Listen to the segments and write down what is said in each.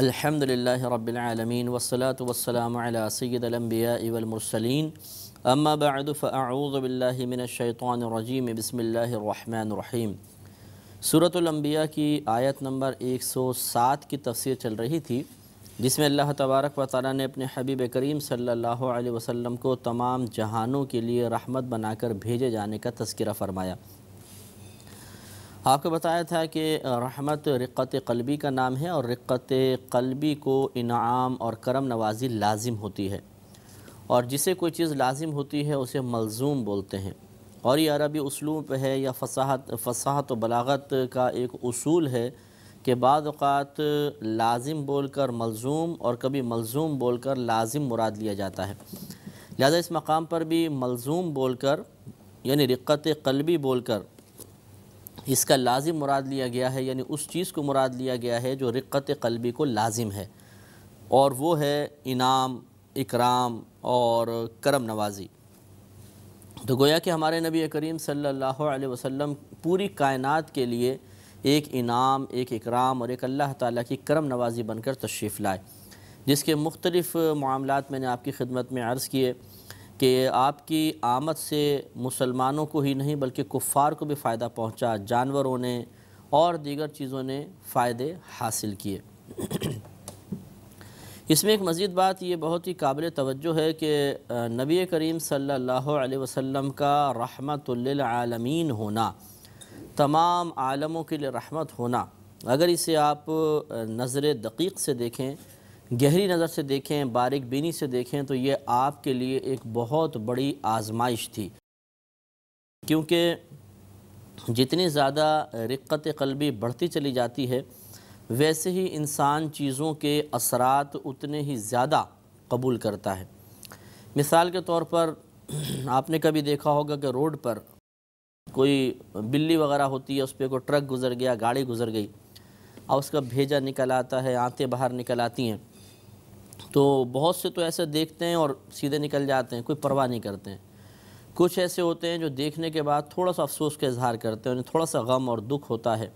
अल्हम्दुलिल्लाहि रब्बिल आलमीन वस्सलातु वस्सलामु अला सय्यिदिल अंबियाइ वल मुरसलीन अम्मा बअद फअऊज़ु बिल्लाहि मिनश शैतानिर रजीम बिस्मिल्लाहिर रहमानिर रहीम सूरतुल अंबिया की आयत नंबर 107 की तफसीर चल रही थी जिसमें अल्लाह तबारक व ताली ने अपने हबीब करीम सल्लल्लाहु अलैहि वसल्लम को तमाम जहानों के लिए रहमत बनाकर भेजे जाने का तस्करा फरमाया आपको बताया था कि रहमत रिक्त कलबी का नाम है और रिक्त कलबी को इनाम और करम नवाजी लाजिम होती है और जिसे कोई चीज़ लाजिम होती है उसे मलजूम बोलते हैं और ये अरबी उसलूब है या फसाहत फसाहत व बलागत का एक असूल है कि बाज़ात लाजिम बोल कर मलजूम और कभी मलजूम बोल कर लाजिम मुराद लिया जाता है लिहाजा इस मकाम पर भी मलजूम बोल कर यानी रिक्त कलबी बोल कर इसका लाजिम मुराद लिया गया है यानी उस चीज़ को मुराद लिया गया है जो रिक्कत कलबी को लाजिम है और वो है इनाम इकराम और करम नवाजी तो गोया कि हमारे नबी करीम सल्लल्लाहु अलैहि वसल्लम पूरी कायनात के लिए एक इनाम एक इकराम और एक अल्लाह ताला की करम नवाजी बनकर तशरीफ़ लाए जिसके मुख्तलिफ़ मामलों मैंने आपकी खिदमत में अर्ज़ किए कि आपकी आमद से मुसलमानों को ही नहीं बल्कि कुफ़ार को भी फ़ायदा पहुँचा जानवरों ने और दीगर चीज़ों ने फ़ायदे हासिल किए इसमें एक मज़ीद बात ये बहुत ही काबिल तवज्जो है कि नबी करीम सल्लल्लाहु अलैहि वसल्लम का रहमतुल्लिलआलमीन होना तमाम आलमों के लिए रहमत होना अगर इसे आप नज़र दकीक से देखें गहरी नज़र से देखें बारिक बीनी से देखें तो ये आपके लिए एक बहुत बड़ी आजमाइश थी क्योंकि जितनी ज़्यादा रिक्कत कलबी बढ़ती चली जाती है वैसे ही इंसान चीज़ों के असरात उतने ही ज़्यादा कबूल करता है मिसाल के तौर पर आपने कभी देखा होगा कि रोड पर कोई बिल्ली वगैरह होती है उस पर कोई ट्रक गुज़र गया गाड़ी गुज़र गई और उसका भेजा निकल आता है आंतें बाहर निकल आती हैं तो बहुत से तो ऐसे देखते हैं और सीधे निकल जाते हैं कोई परवाह नहीं करते हैं कुछ ऐसे होते हैं जो देखने के बाद थोड़ा सा अफसोस का इजहार करते हैं उन्हें थोड़ा सा गम और दुख होता है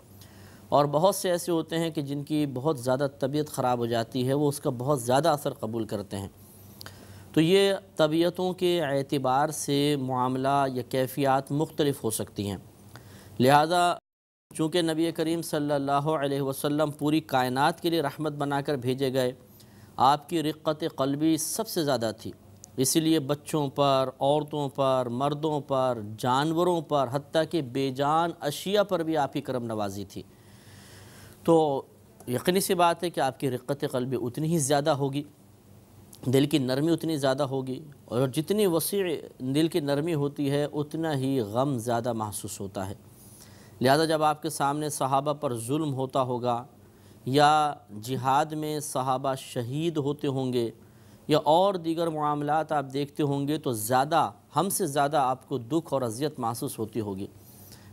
और बहुत से ऐसे होते हैं कि जिनकी बहुत ज़्यादा तबीयत ख़राब हो जाती है वो उसका बहुत ज़्यादा असर कबूल करते हैं तो ये तबीयतों के एतबार से मामला या कैफियत मुख्तलफ हो सकती हैं लिहाजा चूँकि नबी करीम सल्लल्लाहु अलैहि वसल्लम पूरी कायनात के लिए रहमत बनाकर भेजे गए आपकी रिक्कत कलबी सबसे ज़्यादा थी इसीलिए बच्चों पर औरतों पर मर्दों पर जानवरों पर हती कि बेजान अशिया पर भी आपकी करम नवाजी थी तो यकीनी सी बात है कि आपकी रिक्कत कलबी उतनी ही ज़्यादा होगी दिल की नरमी उतनी ज़्यादा होगी और जितनी वसी दिल की नरमी होती है उतना ही गम ज़्यादा महसूस होता है लिहाजा जब आपके सामने सहाबा पर जुल्म होता होगा या जिहाद में सहाबा शहीद होते होंगे या और दीगर मामलात आप देखते होंगे तो ज़्यादा हमसे ज़्यादा आपको दुख और अजियत महसूस होती होगी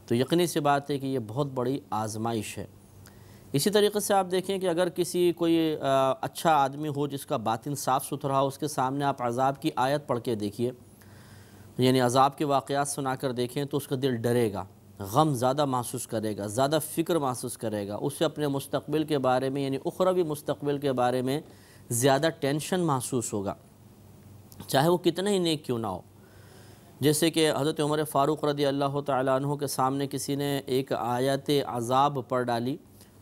तो यकीनी सी बात है कि ये बहुत बड़ी आजमाइश है इसी तरीके से आप देखें कि अगर किसी कोई अच्छा आदमी हो जिसका बातिन साफ़ सुथरा हो उसके सामने आप अजाब की आयत पढ़ के देखिए यानी अजाब के वाक़ सुना कर देखें तो उसका दिल डरेगा गम ज़्यादा महसूस करेगा ज़्यादा फ़िक्र महसूस करेगा उसे अपने मुस्तबिल के बारे में यानी उखरवी मुस्तबिल के बारे में ज़्यादा टेंशन महसूस होगा चाहे वो कितने ही नेक क्यों ना हो जैसे कि हज़रत उमर फ़ारूक़ रदी अल्लाह तु के सामने किसी ने एक आयत अजाब पढ़ डाली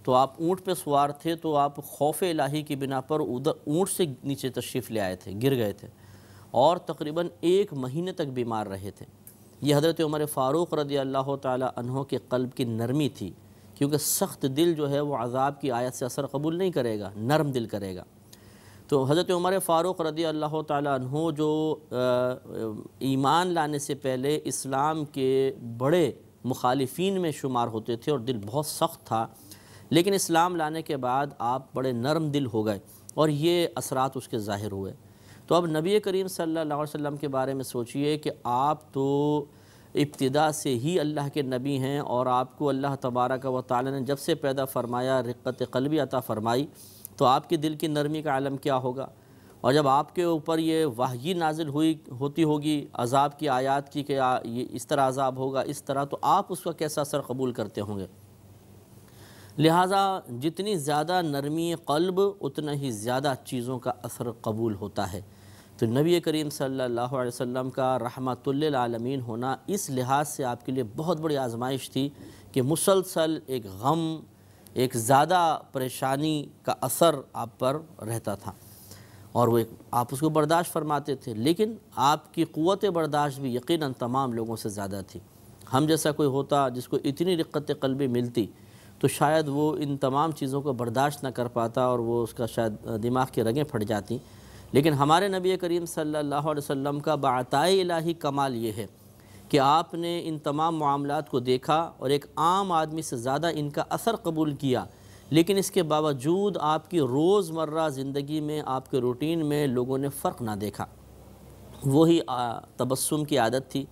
तो आप ऊँट पर सवार थे तो आप खौफ इलाही की बिना पर उधर ऊँट से नीचे तशरीफ़ ले आए थे गिर गए थे और तकरीबन एक महीने तक बीमार रहे थे ये हज़रत उमर फ़ारूक़ रदी अल्लाह तहों के कल्ब की नरमी थी क्योंकि सख्त दिल जो है वह अज़ाब की आयत से असर कबूल नहीं करेगा नरम दिल करेगा तो हज़रत उमर फ़ारूक़ रदी अल्लाह तहों जो ईमान लाने से पहले इस्लाम के बड़े मुखालफी में शुमार होते थे और दिल बहुत सख्त था लेकिन इस्लाम लाने के बाद आप बड़े नरम दिल हो गए और ये असरात उसके ज़ाहिर हुए तो अब नबी करीम सल्लल्लाहु अलैहि वसल्लम के बारे में सोचिए कि आप तो इब्तदा से ही अल्लाह के नबी हैं और आपको अल्लाह तबारक व ताली ने जब से पैदा फ़रमाया रिक्क़त कलबी अता फ़रमाई तो आपके दिल की नरमी का आलम क्या होगा और जब आपके ऊपर ये वाही नाजिल हुई होती होगी अजाब की आयात की कि ये इस तरह अजाब होगा इस तरह तो आप उसका कैसा असर कबूल करते होंगे लिहाजा जितनी ज़्यादा नरमी कल्ब उतना ही ज़्यादा चीज़ों का असर कबूल होता है तो नबी करीम सल्लल्लाहु अलैहि वसल्लम का रहमतुल्लामीन होना इस लिहाज से आपके लिए बहुत बड़ी आजमाइश थी कि मुसलसल एक गम एक ज़्यादा परेशानी का असर आप पर रहता था और वो एक आप उसको बर्दाश्त फरमाते थे लेकिन आपकी क़वत बर्दाश्त भी यकीन तमाम लोगों से ज़्यादा थी हम जैसा कोई होता जिसको इतनी दिक्कत कल्बी मिलती तो शायद वो इन तमाम चीज़ों को बर्दाश्त ना कर पाता और वो उसका शायद दिमाग की रगें फट जाती लेकिन हमारे नबी करीम सल्लल्लाहु अलैहि वसल्लम का बाताए इलाही कमाल ये है कि आपने इन तमाम मामलों को देखा और एक आम आदमी से ज़्यादा इनका असर कबूल किया लेकिन इसके बावजूद आपकी रोज़मर्रा ज़िंदगी में आपके रूटीन में लोगों ने फ़र्क ना देखा वही तबस्सुम की आदत थी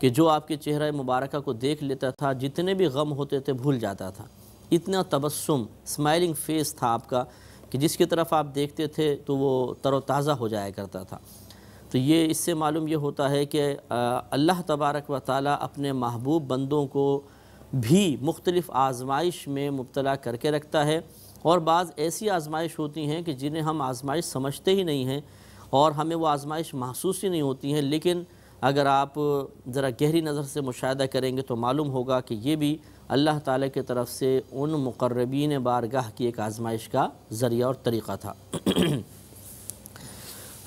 कि जो आपके चेहरा मुबारक को देख लेता था जितने भी गम होते थे भूल जाता था इतना तबस्सुम स्माइलिंग फेस था आपका कि जिसकी तरफ आप देखते थे तो वो तरोताज़ा हो जाया करता था तो ये इससे मालूम ये होता है कि अल्लाह तबारक व ताली अपने महबूब बंदों को भी मुख्तलिफ़ आजमाइश में मुबतला करके रखता है और बाज़ ऐसी आजमाइश होती हैं कि जिन्हें हम आजमाइश समझते ही नहीं हैं और हमें वो आजमाइश महसूस ही नहीं होती हैं लेकिन अगर आप ज़रा गहरी नज़र से मुशाह करेंगे तो मालूम होगा कि ये भी अल्लाह ताली की तरफ से उन मकरबीन बारगाह की एक आजमाइश का ज़रिया और तरीक़ा था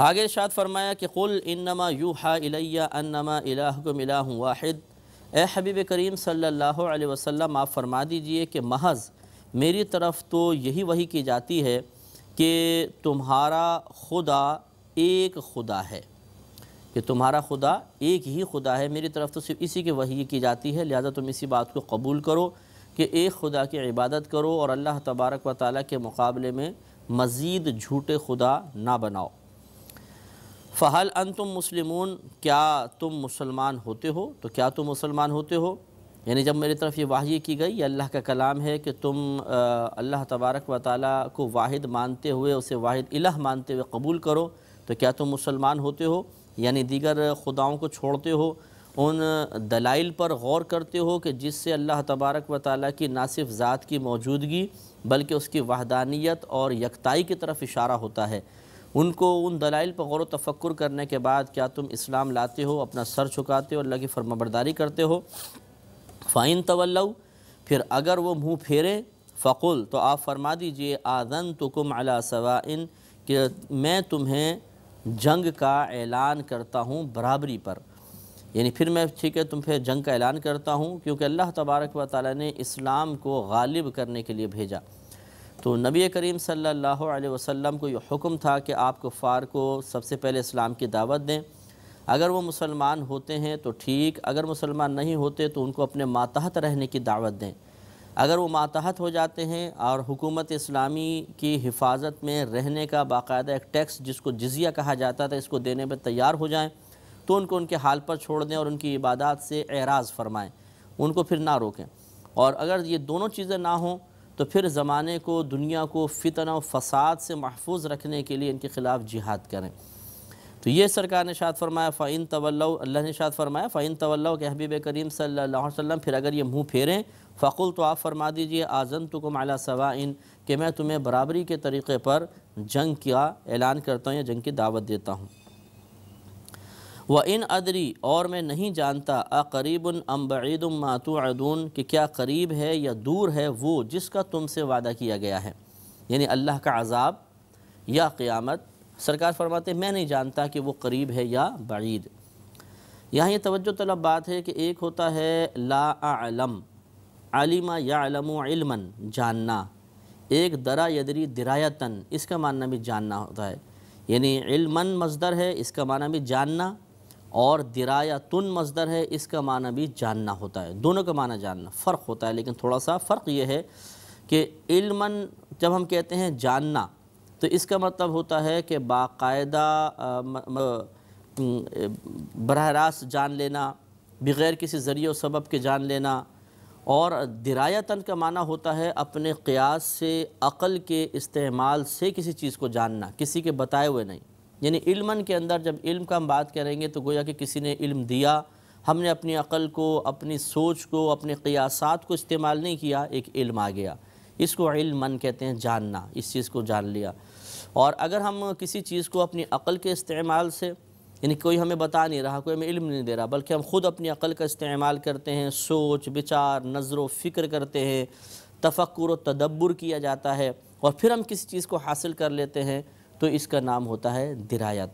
आगे शाद फरमाया कि कुल इनमा यू हा इलैया अनमा इलाहकुम इलाह वाहिद ए हबीब करीम सल्लल्लाहु अलैहि वसल्लम आप फरमा दीजिए कि महज मेरी तरफ तो यही वही की जाती है कि तुम्हारा खुदा एक खुदा है कि तुम्हारा खुदा एक ही खुदा है मेरी तरफ़ तो सिर्फ इसी के वही की जाती है लिहाजा तुम इसी बात को कबूल करो कि एक खुदा की इबादत करो और अल्लाह तबारक व ताली के मुकाबले में मज़ीद झूठे खुदा ना बनाओ फ़हल अन तुम मुसलिमून क्या तुम मुसलमान होते हो तो क्या तुम मुसलमान होते हो यानी जब मेरी तरफ़ ये वाहिए की गई ये अल्लाह का कलाम है कि तुम अल्लाह तबारक व ताल को वाहिद मानते हुए उसे वाहिद इलाह मानते हुए कबूल करो तो क्या तुम मुसलमान होते हो यानी दीगर खुदाओं को छोड़ते हो उन दलाइल पर गौर करते हो कि जिससे अल्लाह तबारक व ताली की ना सिर्फ ज़ात की मौजूदगी बल्कि उसकी वहदानियत और यकताई की तरफ इशारा होता है उनको उन दलाइल पर गौर तफक्र करने के बाद क्या तुम इस्लाम लाते हो अपना सर छुकाते हो अल्लाह की फर्माबरदारी करते हो फ़ाइन तवल्लव फिर अगर वो मुँह फेरे फ़कुल तो आप फरमा दीजिए आज़न तुकुम अला सवाइन कि मैं तुम्हें जंग का ऐलान करता हूँ बराबरी पर यानी फिर मैं ठीक है तुम फिर जंग का ऐलान करता हूँ क्योंकि अल्लाह तबारक व ताली ने इस्लाम को गालिब करने के लिए भेजा तो नबी करीम सल्लल्लाहु अलैहि वसल्लम को यह हुक्म था कि आप कुफ़ार को सबसे पहले इस्लाम की दावत दें अगर वो मुसलमान होते हैं तो ठीक अगर मुसलमान नहीं होते तो उनको अपने मातहत रहने की दावत दें अगर वो मातहत हो जाते हैं और हुकूमत इस्लामी की हिफाजत में रहने का बाकायदा एक टैक्स जिसको जजिया कहा जाता था इसको देने में तैयार हो जाएं तो उनको उनके हाल पर छोड़ दें और उनकी इबादत से एराज़ फरमाएं उनको फिर ना रोकें और अगर ये दोनों चीज़ें ना हों तो फिर ज़माने को दुनिया को फितन व फसाद से महफूज रखने के लिए इनके ख़िलाफ़ जिहाद करें तो ये सरकार ने शाद फरमाया फ़ाइन तवल्लो अल्लाह ने शाद फरमाया फ़ाइन तवल्लो के हबीब करीम सल्लल्लाहु अलैहि वसल्लम फिर अगर ये मुंह फेरें फ़कुल तो आप फरमा दीजिए आज़न तो कुम अला सवाइन कि मैं तुम्हें बराबरी के तरीक़े पर जंग का ऐलान करता हूँ या जंग की दावत देता हूँ व इन अदरी और मैं नहीं जानता अकरीबन अम्बईदम मातुदून कि क्या करीब है या दूर है वो जिसका तुमसे वादा किया गया है यानी अल्लाह का अजाब या क़ियामत सरकार फरमाते मैं नहीं जानता कि वो करीब है या बईद यहाँ ये तवज्जो तलब बात है कि एक होता है ला आलम आलिमा यालमन जानना एक दरा यदरी दरायतन इसका मानना भी जानना होता है यानी इल्मन मजदर है इसका माना भी जानना और दरायतन मजदर है इसका माना भी जानना होता है दोनों का माना जानना फ़र्क होता है लेकिन थोड़ा सा फ़र्क ये है कि इल्मन जब हम कहते हैं जानना तो इसका मतलब होता है कि बाकायदा बरह रास्त जान लेना बग़ैर किसी ज़रिए और सबब के जान लेना और दरायतन का माना होता है अपने क़ियास से अक़ल के इस्तेमाल से किसी चीज़ को जानना किसी के बताए हुए नहीं यानी इल्मन के अंदर जब इल्म का हम बात करेंगे तो गोया कि किसी ने इल्म दिया हमने अपनी अक़ल को अपनी सोच को अपने क़ियासात को इस्तेमाल नहीं किया एक इल्म आ गया इसको इल्मन कहते हैं जानना इस चीज़ को जान लिया और अगर हम किसी चीज़ को अपनी अक़ल के इस्तेमाल से यानी कोई हमें बता नहीं रहा कोई हमें इल्म नहीं दे रहा बल्कि हम ख़ुद अपनी अक़ल का इस्तेमाल करते हैं सोच विचार नज़र फ़िक्र करते हैं तफक्र व तदब्बर किया जाता है और फिर हम किसी चीज़ को हासिल कर लेते हैं तो इसका नाम होता है दिरायत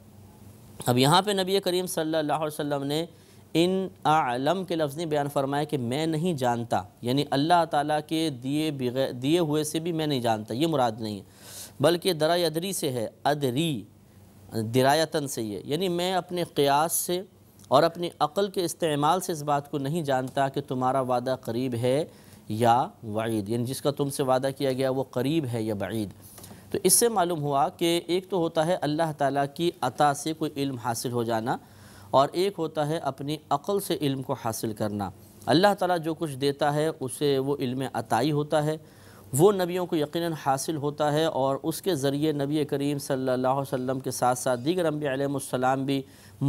अब यहाँ पर नबी करीम सल्लल्लाहु अलैहि वसल्लम ने इन आलम के लफ्ज़ ने बयान फरमाया कि मैं नहीं जानता यानी अल्लाह ताला के दिए दिए हुए से भी मैं नहीं जानता ये मुराद नहीं है बल्कि दरा अदरी से है अदरी दरायतन से ये यानी मैं अपने क़यास से और अपनी अक़ल के इस्तेमाल से इस बात को नहीं जानता कि तुम्हारा वादा करीब है या वईद यानी जिसका तुमसे वादा किया गया वो करीब है या वईद तो इससे मालूम हुआ कि एक तो होता है अल्लाह ताला की अता से कोई इल्म हासिल हो जाना और एक होता है अपनी अक़ल से इल्म को हासिल करना अल्लाह ताला जो कुछ देता है उसे वो इल्म अताई होता है वो नबियों को यकीनन हासिल होता है और उसके ज़रिए नबी करीम सल्लल्लाहु अलैहि वसल्लम के साथ साथ दीगर अम्बीसम भी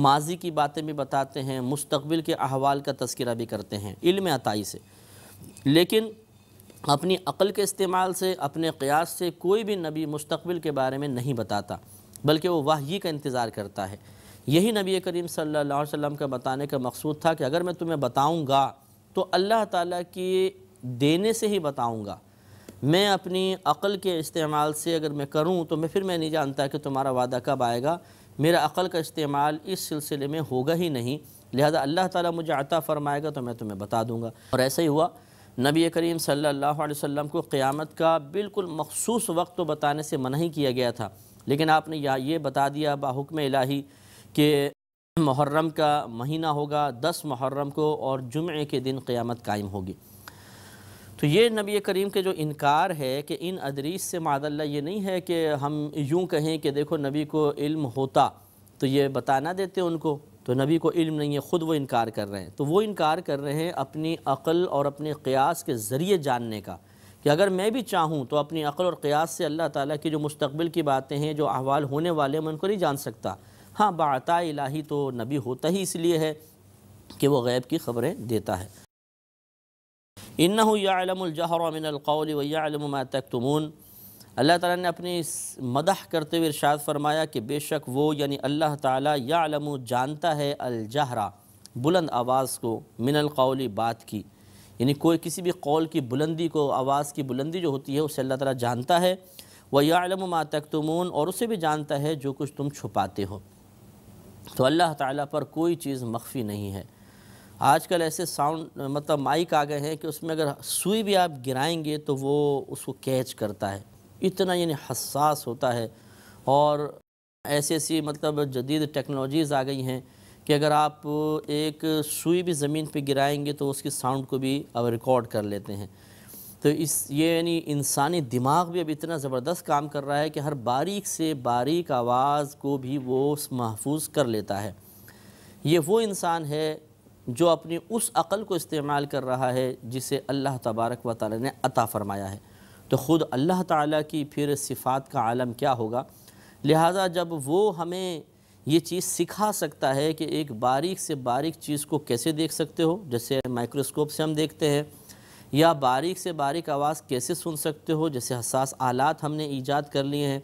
माजी की बातें भी बताते हैं मुस्तबिल के अहवाल का तस्करा भी करते हैं इल्म अताई से लेकिन अपनी अक़ल के इस्तेमाल से अपने क़यास से कोई भी नबी मुस्तबिल के बारे में नहीं बताता बल्कि वो वाही का इंतज़ार करता है यही नबी करीम सल्लल्लाहु अलैहि वसल्लम का बताने का मकसूद था कि अगर मैं तुम्हें बताऊंगा तो अल्लाह ताला की देने से ही बताऊंगा मैं अपनी अक़ल के इस्तेमाल से अगर मैं करूं तो मैं फिर मैं नहीं जानता कि तुम्हारा वादा कब आएगा मेरा अक़ल का इस्तेमाल इस सिलसिले में होगा ही नहीं लिहाजा अल्लाह ताला मुझे अता फ़रमाएगा तो मैं तुम्हें बता दूँगा और ऐसा ही हुआ नबी करीम सल्लल्लाहु अलैहि वसल्लम को क़्यामत का बिल्कुल मखसूस वक्त तो बताने से मना ही किया गया था लेकिन आपने या ये बता दिया बाहुकम इलाही कि मुहर्रम का महीना होगा दस मुहर्रम को और जुमे के दिन क़्यामत कायम होगी तो ये नबी करीम के जो इनकार है कि इन अदरीस से मादल्ला ये नहीं है कि हम यूँ कहें कि देखो नबी को इल्म होता तो ये बताना देते उनको तो नबी को इल्म नहीं है ख़ुद वो इनकार कर रहे हैं तो वो इनकार कर रहे हैं अपनी अक़ल और अपने क्यास के ज़रिए जानने का कि अगर मैं भी चाहूँ तो अपनी अक़ल और क्यास से अल्लाह ताली की जो मुस्तबिल की बातें हैं जो अहवाल होने वाले हैं मैं उनको नहीं जान सकता हाँ बाता इलाही तो नबी होता ही इसलिए है कि वो गैब की ख़बरें देता है इन्नयालमजहरमिनकौल वयालम तमून अल्लाह ताला ने अपनी इस मदह करते हुए इरशाद फरमाया कि बेशक वो यानी अल्लाह ताला यालम जानता है अलजहरा बुलंद आवाज़ को मिनलकौली बात की यानी कोई किसी भी कौल की बुलंदी को आवाज़ की बुलंदी जो होती है उसे अल्लाह ताला जानता है वह यालम मातक तुमून और उसे भी जानता है जो कुछ तुम छुपाते हो तो अल्लाह ताला पर कोई चीज़ मख्फी नहीं है आजकल ऐसे साउंड मतलब माइक आ गए हैं कि उसमें अगर सुई भी आप गिराएंगे तो वो उसको कैच करता है इतना यानी हसास होता है और ऐसी ऐसी मतलब जदीद टेक्नोलॉजीज़ आ गई हैं कि अगर आप एक सुई भी ज़मीन पे गिराएंगे तो उसकी साउंड को भी अब रिकॉर्ड कर लेते हैं तो इस ये यानी इंसानी दिमाग भी अब इतना ज़बरदस्त काम कर रहा है कि हर बारीक से बारीक आवाज़ को भी वो महफूज कर लेता है ये वो इंसान है जो अपनी उस अक़ल को इस्तेमाल कर रहा है जिसे अल्लाह तबारक व ताली ने अता फ़रमाया है तो ख़ुद अल्लाह ताला की फिर सिफ़ात का आलम क्या होगा लिहाजा जब वो हमें ये चीज़ सिखा सकता है कि एक बारीक से बारीक चीज़ को कैसे देख सकते हो जैसे माइक्रोस्कोप से हम देखते हैं या बारीक से बारीक आवाज़ कैसे सुन सकते हो जैसे हसास आलात हमने ईजाद कर लिए हैं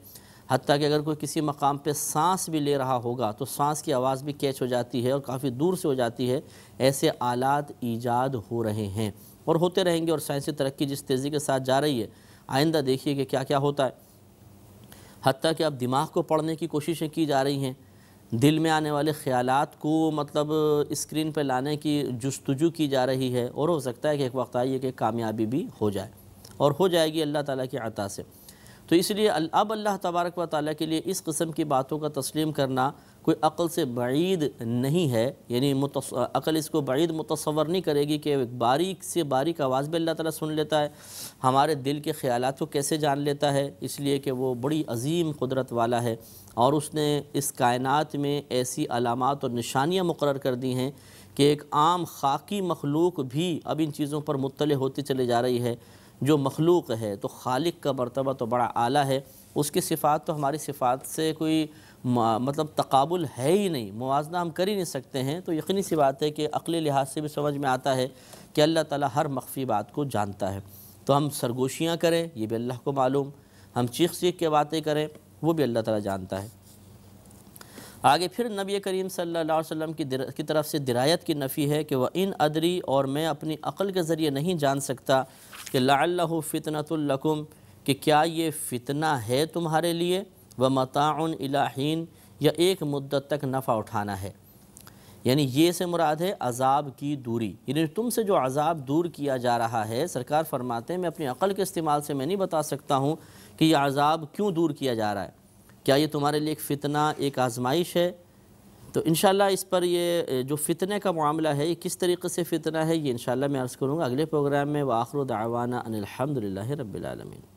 हती कि अगर कोई किसी मकाम पे सांस भी ले रहा होगा तो सांस की आवाज़ भी कैच हो जाती है और काफ़ी दूर से हो जाती है ऐसे आलात ईजाद हो रहे हैं और होते रहेंगे और साइंसी तरक्की जिस तेज़ी के साथ जा रही है आइंदा देखिए कि क्या क्या होता है हती कि अब दिमाग को पढ़ने की कोशिशें की जा रही हैं दिल में आने वाले ख्याल को मतलब स्क्रीन पर लाने की जस्तजू की जा रही है और हो सकता है कि एक वक्त आइए कि कामयाबी भी हो जाए और हो जाएगी अल्लाह ताला की अता से तो इसलिए अब अल्लाह तबारक व ताली के लिए इस कस्म की बातों का तस्लीम करना कोई अक़ल से बीद नहीं है यानी अक़ल इसको बीद मुतवर नहीं करेगी कि बारीक से बारीक आवाज़ भी अल्लाह ताली सुन लेता है हमारे दिल के ख्याल को कैसे जान लेता है इसलिए कि वो बड़ी अजीम कुदरत वाला है और उसने इस कायन में ऐसी अलामत और निशानियाँ मुकर कर दी हैं कि एक आम खाकी मखलूक भी अब इन चीज़ों पर मुतल होती चली जा रही है जो मखलूक है तो खालिक का मरतबा तो बड़ा आला है उसकी सिफ़ात तो हमारी सिफ़ात से कोई मतलब तकाबुल है ही नहीं मुजना हम कर ही नहीं सकते हैं तो यकीनी सी बात है कि अकली लिहाज से भी समझ में आता है कि अल्लाह ताला हर मख्फी बात को जानता है तो हम सरगोशियाँ करें ये भी अल्लाह को मालूम हम चीख सीख के बातें करें वो भी अल्लाह ताला जानता है आगे फिर नबी करीम सल्लल्लाहु अलैहि वसल्लम की की तरफ से दरायत की नफ़ी है कि वह इन अदरी और मैं अपनी अक़ल के ज़रिए नहीं जान सकता कि लाल्लु फ़ितनतुल्लकुम कि क्या ये फ़ितना है तुम्हारे लिए व मताउन इलाहीन या एक मुद्दत तक नफ़ा उठाना है यानी ये से मुराद है अजाब की दूरी यानी तुमसे जो अजाब दूर किया जा रहा है सरकार फरमाते हैं मैं अपनी अकल के इस्तेमाल से मैं नहीं बता सकता हूँ कि यह अजाब क्यों दूर किया जा रहा है क्या ये तुम्हारे लिए एक फ़ितना एक आजमाइश है तो इन इस पर ये जो फितने का मामला है ये किस तरीके से फितना है ये इन मैं अर्ज़ करूँगा अगले प्रोग्राम में व दावाना अनिलहमदिल्ल रबालमीन